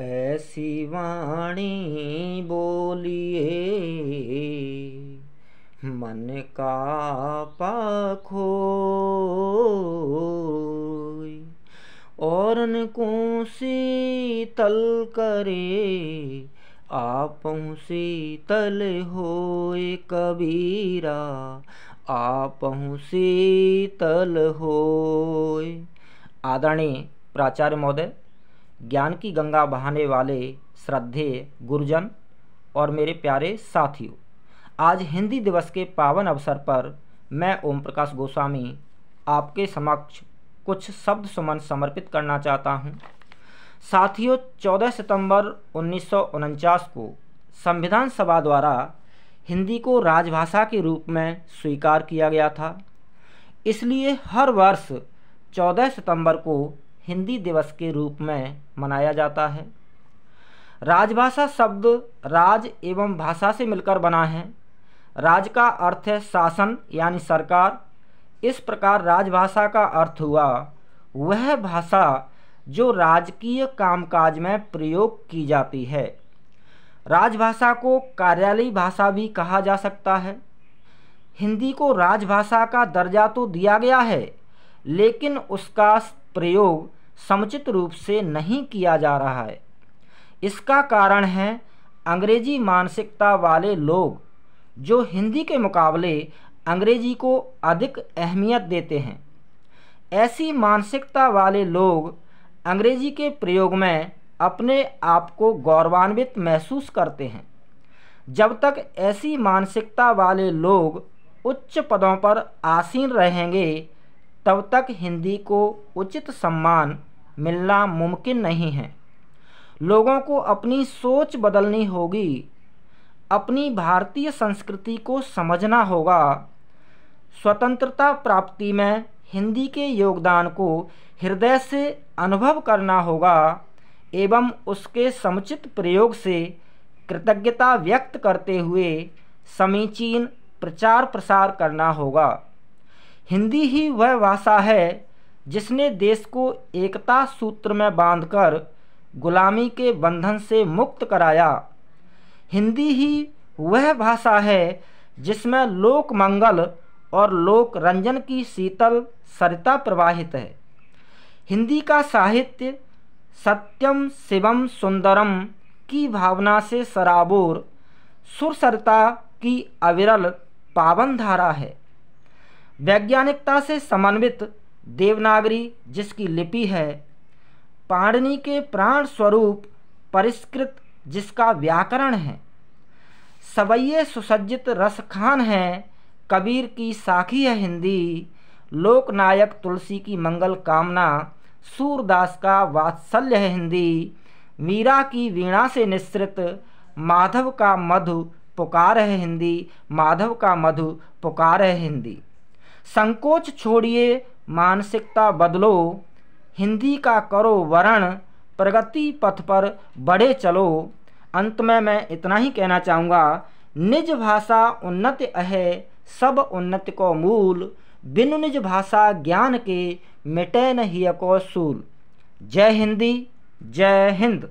ऐसी वाणी बोलिए मन का पाखो और को सी तल करे आप सी तल होए कबीरा आप सी तल होए आदरणीय प्राचार्य महोदय ज्ञान की गंगा बहाने वाले श्रद्धे गुरुजन और मेरे प्यारे साथियों आज हिंदी दिवस के पावन अवसर पर मैं ओम प्रकाश गोस्वामी आपके समक्ष कुछ शब्द सुमन समर्पित करना चाहता हूँ साथियों 14 सितंबर उन्नीस को संविधान सभा द्वारा हिंदी को राजभाषा के रूप में स्वीकार किया गया था इसलिए हर वर्ष 14 सितंबर को हिंदी दिवस के रूप में मनाया जाता है राजभाषा शब्द राज एवं भाषा से मिलकर बना है राज का अर्थ है शासन यानी सरकार इस प्रकार राजभाषा का अर्थ हुआ वह भाषा जो राजकीय कामकाज में प्रयोग की जाती है राजभाषा को कार्यालयी भाषा भी कहा जा सकता है हिंदी को राजभाषा का दर्जा तो दिया गया है लेकिन उसका प्रयोग समुचित रूप से नहीं किया जा रहा है इसका कारण है अंग्रेजी मानसिकता वाले लोग जो हिंदी के मुकाबले अंग्रेजी को अधिक अहमियत देते हैं ऐसी मानसिकता वाले लोग अंग्रेजी के प्रयोग में अपने आप को गौरवान्वित महसूस करते हैं जब तक ऐसी मानसिकता वाले लोग उच्च पदों पर आसीन रहेंगे तब तक हिंदी को उचित सम्मान मिलना मुमकिन नहीं है लोगों को अपनी सोच बदलनी होगी अपनी भारतीय संस्कृति को समझना होगा स्वतंत्रता प्राप्ति में हिंदी के योगदान को हृदय से अनुभव करना होगा एवं उसके समुचित प्रयोग से कृतज्ञता व्यक्त करते हुए समीचीन प्रचार प्रसार करना होगा हिंदी ही वह भाषा है जिसने देश को एकता सूत्र में बांधकर गुलामी के बंधन से मुक्त कराया हिंदी ही वह भाषा है जिसमें लोक मंगल और लोक रंजन की शीतल सरिता प्रवाहित है हिंदी का साहित्य सत्यम शिवम सुंदरम की भावना से सराबोर सुरसरता की अविरल पावन धारा है वैज्ञानिकता से समन्वित देवनागरी जिसकी लिपि है पाणनी के प्राण स्वरूप परिष्कृत जिसका व्याकरण है सवैये सुसज्जित रस खान है कबीर की साखी है हिंदी लोकनायक तुलसी की मंगल कामना सूरदास का वात्सल्य है हिंदी मीरा की वीणा से निश्रित माधव का मधु पुकार है हिंदी माधव का मधु पुकार है हिंदी संकोच छोड़िए मानसिकता बदलो हिंदी का करो वरण प्रगति पथ पर बढ़े चलो अंत में मैं इतना ही कहना चाहूँगा निज भाषा उन्नत है सब उन्नत को मूल बिन निज भाषा ज्ञान के मिटे नहीं को सूल जय हिंदी जय हिंद